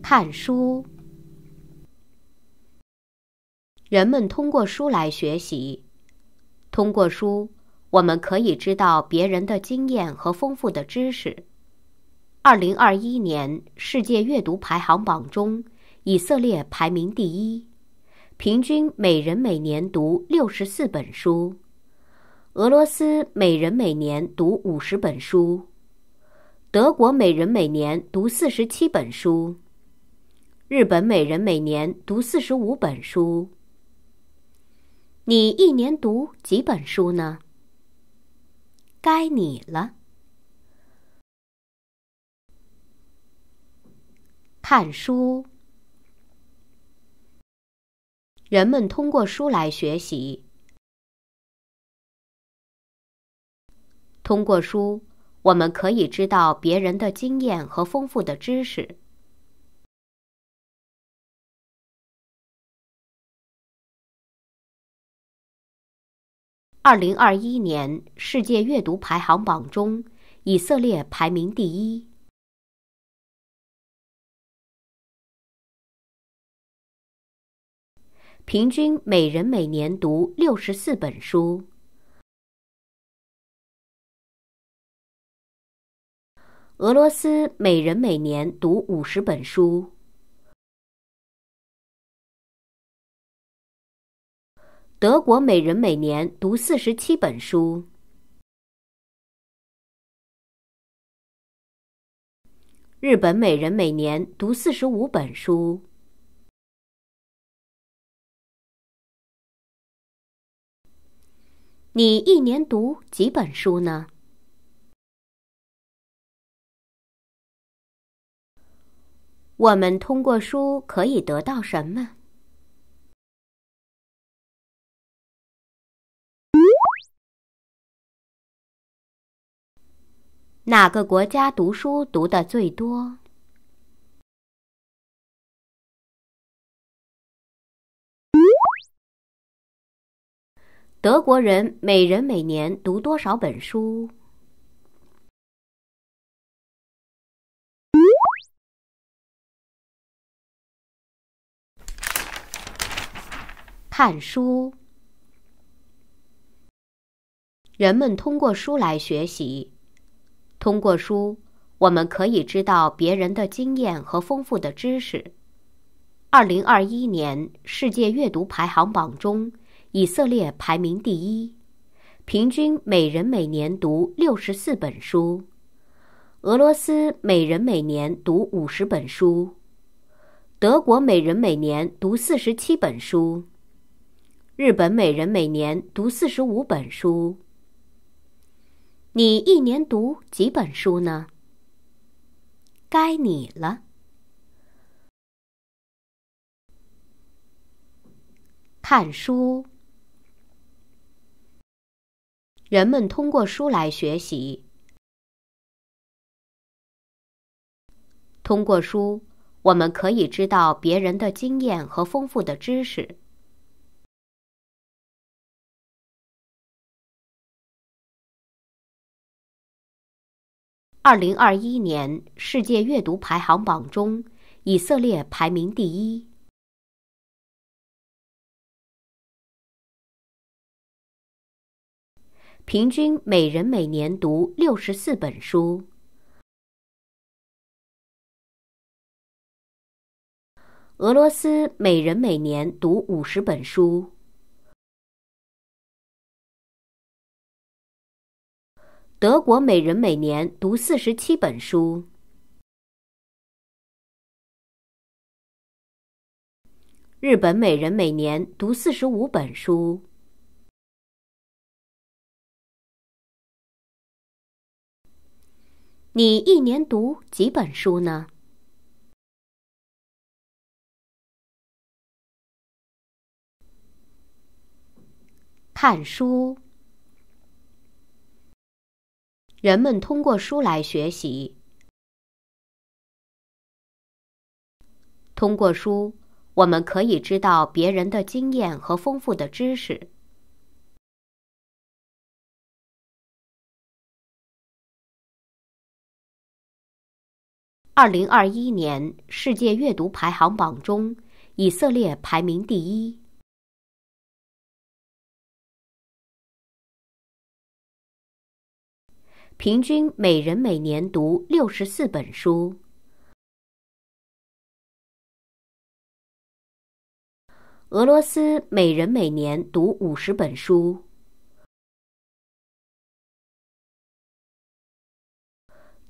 看书，人们通过书来学习。通过书，我们可以知道别人的经验和丰富的知识。二零二一年世界阅读排行榜中，以色列排名第一，平均每人每年读六十四本书。俄罗斯每人每年读五十本书，德国每人每年读四十七本书，日本每人每年读四十五本书。你一年读几本书呢？该你了，看书。人们通过书来学习。通过书，我们可以知道别人的经验和丰富的知识。二零二一年世界阅读排行榜中，以色列排名第一，平均每人每年读六十四本书。俄罗斯每人每年读五十本书，德国每人每年读四十七本书，日本每人每年读四十五本书。你一年读几本书呢？我们通过书可以得到什么？哪个国家读书读的最多？德国人每人每年读多少本书？看书，人们通过书来学习。通过书，我们可以知道别人的经验和丰富的知识。二零二一年世界阅读排行榜中，以色列排名第一，平均每人每年读六十四本书；俄罗斯每人每年读五十本书；德国每人每年读四十七本书。日本每人每年读四十五本书。你一年读几本书呢？该你了。看书。人们通过书来学习。通过书，我们可以知道别人的经验和丰富的知识。二零二一年世界阅读排行榜中，以色列排名第一，平均每人每年读六十四本书；俄罗斯每人每年读五十本书。德国每人每年读四十七本书，日本每人每年读四十五本书。你一年读几本书呢？看书。人们通过书来学习。通过书，我们可以知道别人的经验和丰富的知识。二零二一年世界阅读排行榜中，以色列排名第一。平均每人每年读六十四本书，俄罗斯每人每年读五十本书，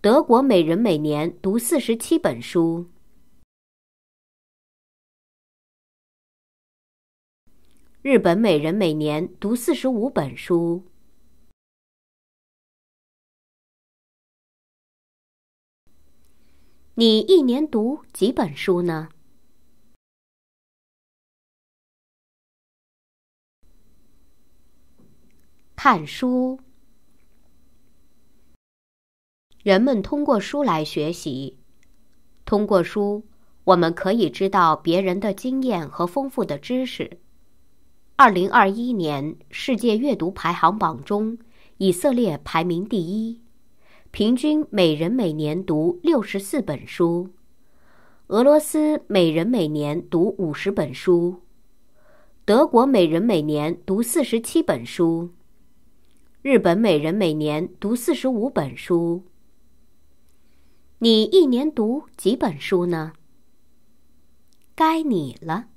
德国每人每年读四十七本书，日本每人每年读四十五本书。你一年读几本书呢？看书，人们通过书来学习，通过书我们可以知道别人的经验和丰富的知识。二零二一年世界阅读排行榜中，以色列排名第一。平均每人每年读六十四本书，俄罗斯每人每年读五十本书，德国每人每年读四十七本书，日本每人每年读四十五本书。你一年读几本书呢？该你了。